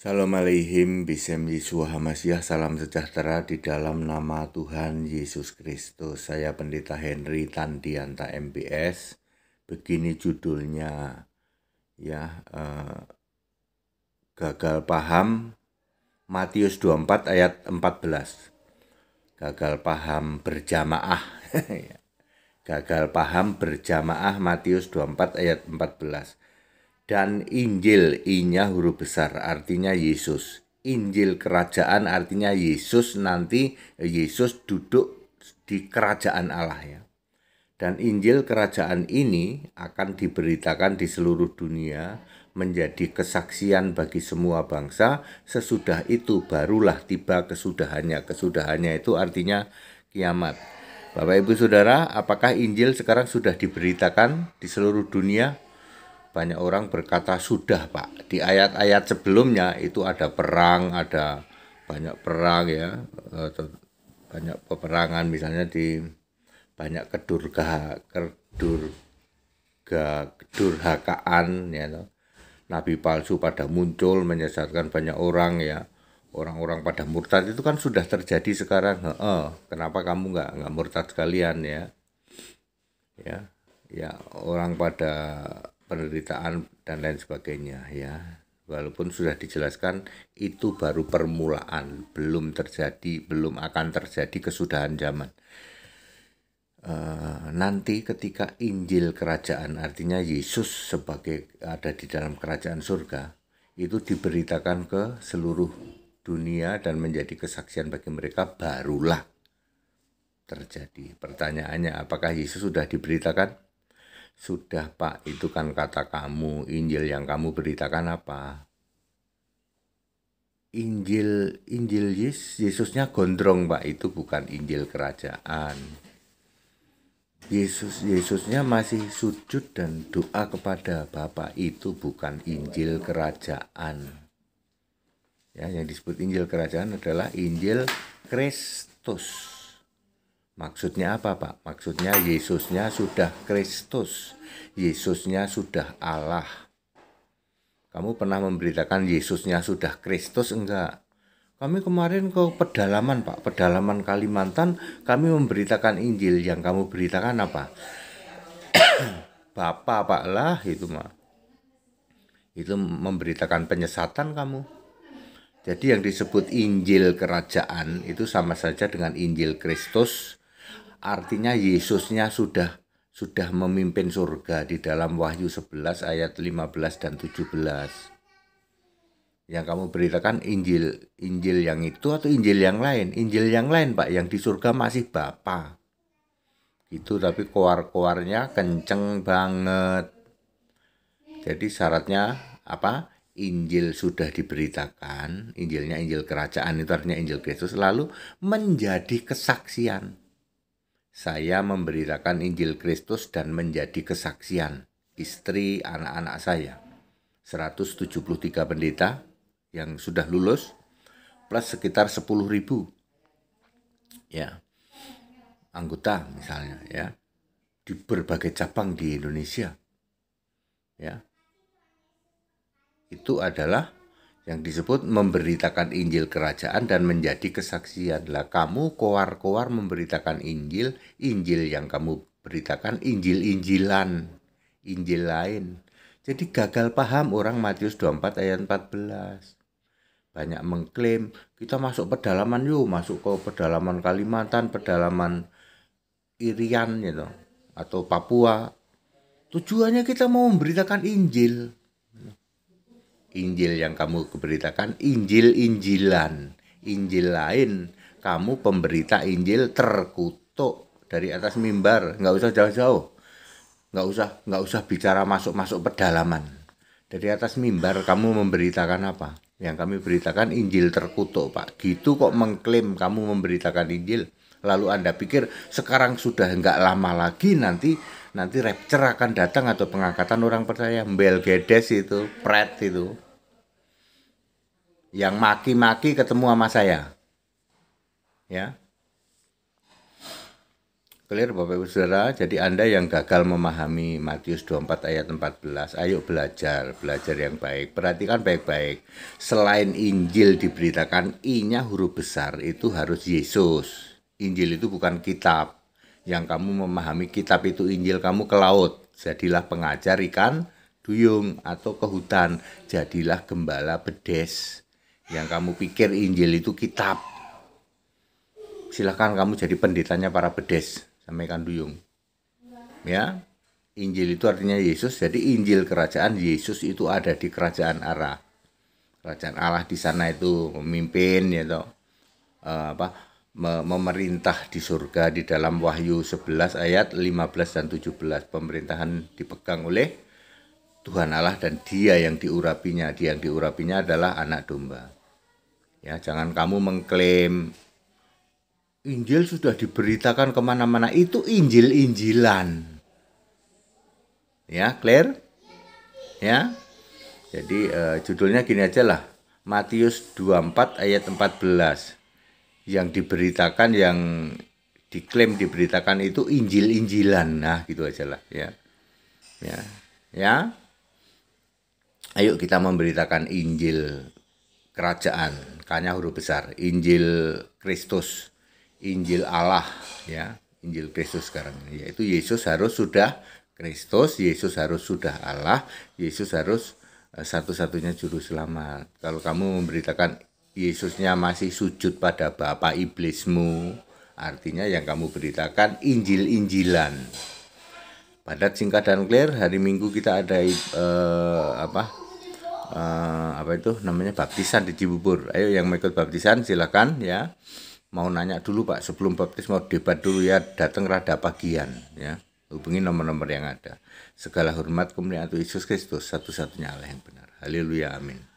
Salam alaihim bisem Yesua Hamasyah, salam sejahtera di dalam nama Tuhan Yesus Kristus. Saya Pendeta Henry Tandianta MBS. Begini judulnya, ya, eh, gagal paham Matius 24 ayat 14. Gagal paham berjamaah. Ya. gagal paham berjamaah Matius 24 ayat 14. Dan Injil, inya huruf besar, artinya Yesus. Injil kerajaan artinya Yesus nanti Yesus duduk di kerajaan Allah ya. Dan Injil kerajaan ini akan diberitakan di seluruh dunia menjadi kesaksian bagi semua bangsa. Sesudah itu barulah tiba kesudahannya. Kesudahannya itu artinya kiamat. Bapak Ibu Saudara, apakah Injil sekarang sudah diberitakan di seluruh dunia? banyak orang berkata sudah Pak. Di ayat-ayat sebelumnya itu ada perang, ada banyak perang ya, eh, banyak peperangan misalnya di banyak kedurga kedurga kedurhakaan ya toh. Nabi palsu pada muncul menyesatkan banyak orang ya. Orang-orang pada murtad itu kan sudah terjadi sekarang. He -he, kenapa kamu nggak nggak murtad sekalian ya? Ya, ya orang pada penderitaan dan lain sebagainya ya walaupun sudah dijelaskan itu baru permulaan belum terjadi belum akan terjadi kesudahan zaman e, nanti ketika Injil kerajaan artinya Yesus sebagai ada di dalam kerajaan surga itu diberitakan ke seluruh dunia dan menjadi kesaksian bagi mereka barulah terjadi pertanyaannya apakah Yesus sudah diberitakan sudah pak, itu kan kata kamu, Injil yang kamu beritakan apa? Injil Injil Yesus Yesusnya gondrong pak itu bukan Injil kerajaan. Yesus Yesusnya masih sujud dan doa kepada Bapak itu bukan Injil kerajaan. Ya, yang disebut Injil kerajaan adalah Injil Kristus. Maksudnya apa, Pak? Maksudnya Yesusnya sudah Kristus. Yesusnya sudah Allah. Kamu pernah memberitakan Yesusnya sudah Kristus enggak? Kami kemarin ke pedalaman, Pak. Pedalaman Kalimantan, kami memberitakan Injil yang kamu beritakan apa? Bapak, Pak lah itu mah. Itu memberitakan penyesatan kamu. Jadi yang disebut Injil kerajaan itu sama saja dengan Injil Kristus artinya Yesusnya sudah sudah memimpin surga di dalam Wahyu 11 ayat 15 dan 17. Yang kamu beritakan Injil Injil yang itu atau Injil yang lain? Injil yang lain, Pak, yang di surga masih Bapa. itu tapi koar-koarnya kenceng banget. Jadi syaratnya apa? Injil sudah diberitakan, Injilnya Injil kerajaan itu artinya Injil Kristus lalu menjadi kesaksian saya memberitakan Injil Kristus dan menjadi kesaksian istri anak-anak saya. 173 pendeta yang sudah lulus plus sekitar sepuluh ribu ya anggota misalnya ya di berbagai cabang di Indonesia ya itu adalah yang disebut memberitakan Injil kerajaan dan menjadi kesaksian lah kamu koar-koar memberitakan Injil Injil yang kamu beritakan Injil-Injilan Injil lain jadi gagal paham orang Matius 24 ayat 14 banyak mengklaim kita masuk pedalaman yuk masuk ke pedalaman Kalimantan pedalaman Irian gitu. atau Papua tujuannya kita mau memberitakan Injil Injil yang kamu keberitakan Injil-injilan Injil lain kamu pemberita Injil terkutuk dari atas mimbar nggak usah jauh-jauh nggak usah nggak usah bicara masuk-masuk pedalaman dari atas mimbar kamu memberitakan apa yang kami beritakan Injil terkutuk pak gitu kok mengklaim kamu memberitakan Injil lalu Anda pikir sekarang sudah nggak lama lagi nanti nanti rapture akan datang atau pengangkatan orang percaya Mbel Gedes itu Pret itu yang maki-maki ketemu sama saya ya clear Bapak Ibu Saudara jadi Anda yang gagal memahami Matius 24 ayat 14 ayo belajar belajar yang baik perhatikan baik-baik selain Injil diberitakan I nya huruf besar itu harus Yesus Injil itu bukan kitab. Yang kamu memahami kitab itu Injil kamu ke laut. Jadilah pengajar ikan duyung atau ke hutan. Jadilah gembala bedes. Yang kamu pikir Injil itu kitab. Silahkan kamu jadi pendetanya para bedes sama ikan duyung. Ya, Injil itu artinya Yesus. Jadi Injil kerajaan Yesus itu ada di kerajaan Allah. Kerajaan Allah di sana itu memimpin ya toh. Eh, apa memerintah di surga di dalam Wahyu 11 ayat 15 dan 17. Pemerintahan dipegang oleh Tuhan Allah dan dia yang diurapinya. Dia yang diurapinya adalah anak domba. Ya, jangan kamu mengklaim Injil sudah diberitakan kemana-mana. Itu Injil-Injilan. Ya, clear? Ya, jadi uh, judulnya gini aja lah. Matius 24 ayat 14 yang diberitakan yang diklaim diberitakan itu injil-injilan nah gitu aja lah ya ya ya ayo kita memberitakan Injil kerajaan kanya huruf besar Injil Kristus Injil Allah ya Injil Kristus sekarang yaitu Yesus harus sudah Kristus Yesus harus sudah Allah Yesus harus eh, satu-satunya juru selamat kalau kamu memberitakan Yesusnya masih sujud pada Bapa iblismu. Artinya yang kamu beritakan Injil-injilan. Padat singkat dan clear, hari Minggu kita ada eh, apa? Eh, apa itu namanya baptisan di Cibubur. Ayo yang mau ikut baptisan silakan ya. Mau nanya dulu Pak sebelum baptis mau debat dulu ya datang rada pagian ya. Hubungi nomor-nomor yang ada. Segala hormat kemuliaan Yesus Kristus satu-satunya Allah yang benar. Haleluya amin.